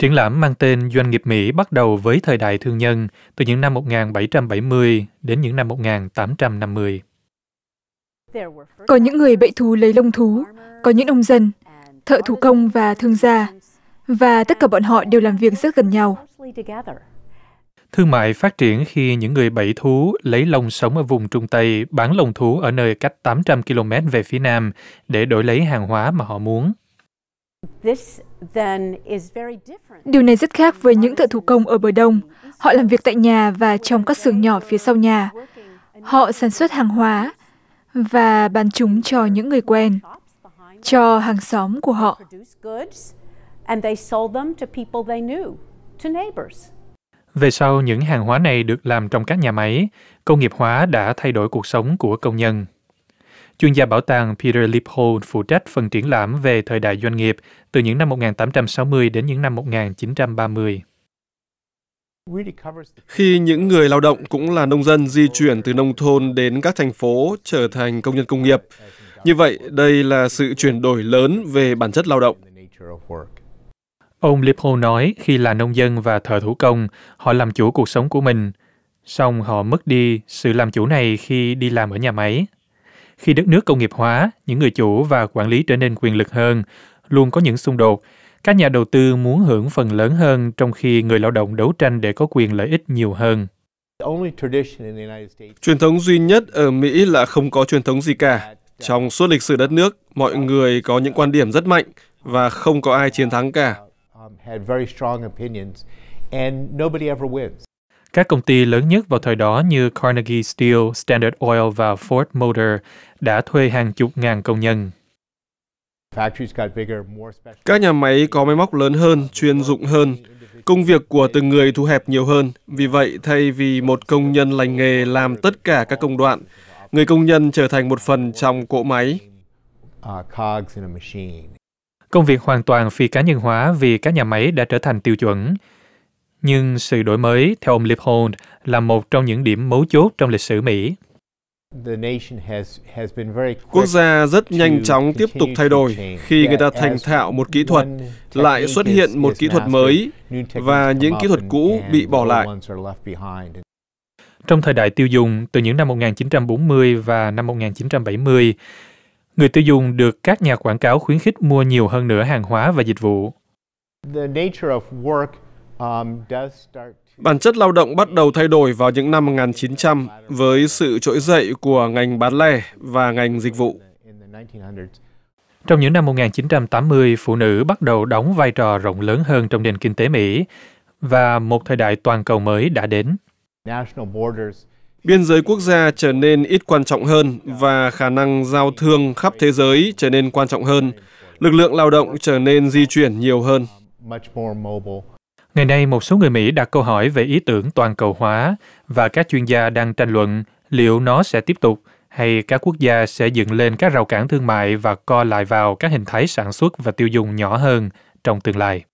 Triển lãm mang tên Doanh nghiệp Mỹ bắt đầu với thời đại thương nhân từ những năm 1770 đến những năm 1850. Có những người bậy thú lấy lông thú, có những ông dân, thợ thủ công và thương gia, và tất cả bọn họ đều làm việc rất gần nhau. Thương mại phát triển khi những người bẫy thú lấy lông sống ở vùng Trung Tây bán lông thú ở nơi cách 800 km về phía Nam để đổi lấy hàng hóa mà họ muốn. Điều này rất khác với những thợ thủ công ở bờ Đông. Họ làm việc tại nhà và trong các xưởng nhỏ phía sau nhà. Họ sản xuất hàng hóa và bán chúng cho những người quen, cho hàng xóm của họ. Về sau, những hàng hóa này được làm trong các nhà máy. Công nghiệp hóa đã thay đổi cuộc sống của công nhân. Chuyên gia bảo tàng Peter Lippold phụ trách phần triển lãm về thời đại doanh nghiệp từ những năm 1860 đến những năm 1930. Khi những người lao động cũng là nông dân di chuyển từ nông thôn đến các thành phố trở thành công nhân công nghiệp, như vậy đây là sự chuyển đổi lớn về bản chất lao động. Ông Lippold nói khi là nông dân và thợ thủ công, họ làm chủ cuộc sống của mình. Xong họ mất đi sự làm chủ này khi đi làm ở nhà máy. Khi đất nước công nghiệp hóa, những người chủ và quản lý trở nên quyền lực hơn, luôn có những xung đột. Các nhà đầu tư muốn hưởng phần lớn hơn trong khi người lao động đấu tranh để có quyền lợi ích nhiều hơn. Truyền thống duy nhất ở Mỹ là không có truyền thống gì cả. Trong suốt lịch sử đất nước, mọi người có những quan điểm rất mạnh và không có ai chiến thắng cả. Um, Các công ty lớn nhất vào thời đó như Carnegie Steel, Standard Oil và Ford Motor đã thuê hàng chục ngàn công nhân. Các nhà máy có máy móc lớn hơn, chuyên dụng hơn. Công việc của từng người thu hẹp nhiều hơn. Vì vậy, thay vì một công nhân lành nghề làm tất cả các công đoạn, người công nhân trở thành một phần trong cỗ máy. Uh, công việc hoàn toàn phi cá nhân hóa vì các nhà máy đã trở thành tiêu chuẩn. Nhưng sự đổi mới, theo ông Liphold, là một trong những điểm mấu chốt trong lịch sử Mỹ. Quốc gia rất nhanh chóng tiếp tục thay đổi khi người ta thành thạo một kỹ thuật, lại xuất hiện một kỹ thuật mới và những kỹ thuật cũ bị bỏ lại. Trong thời đại tiêu dùng, từ những năm 1940 và năm 1970, người tiêu dùng được các nhà quảng cáo khuyến khích mua nhiều hơn nữa hàng hóa và dịch vụ. Bản chất lao động bắt đầu thay đổi vào những năm 1900 với sự trỗi dậy của ngành bán lẻ và ngành dịch vụ. Trong những năm 1980, phụ nữ bắt đầu đóng vai trò rộng lớn hơn trong nền kinh tế Mỹ và một thời đại toàn cầu mới đã đến. Biên giới quốc gia trở nên ít quan trọng hơn và khả năng giao thương khắp thế giới trở nên quan trọng hơn. Lực lượng lao động trở nên di chuyển nhiều hơn. Ngày nay, một số người Mỹ đặt câu hỏi về ý tưởng toàn cầu hóa và các chuyên gia đang tranh luận liệu nó sẽ tiếp tục hay các quốc gia sẽ dựng lên các rào cản thương mại và co lại vào các hình thái sản xuất và tiêu dùng nhỏ hơn trong tương lai.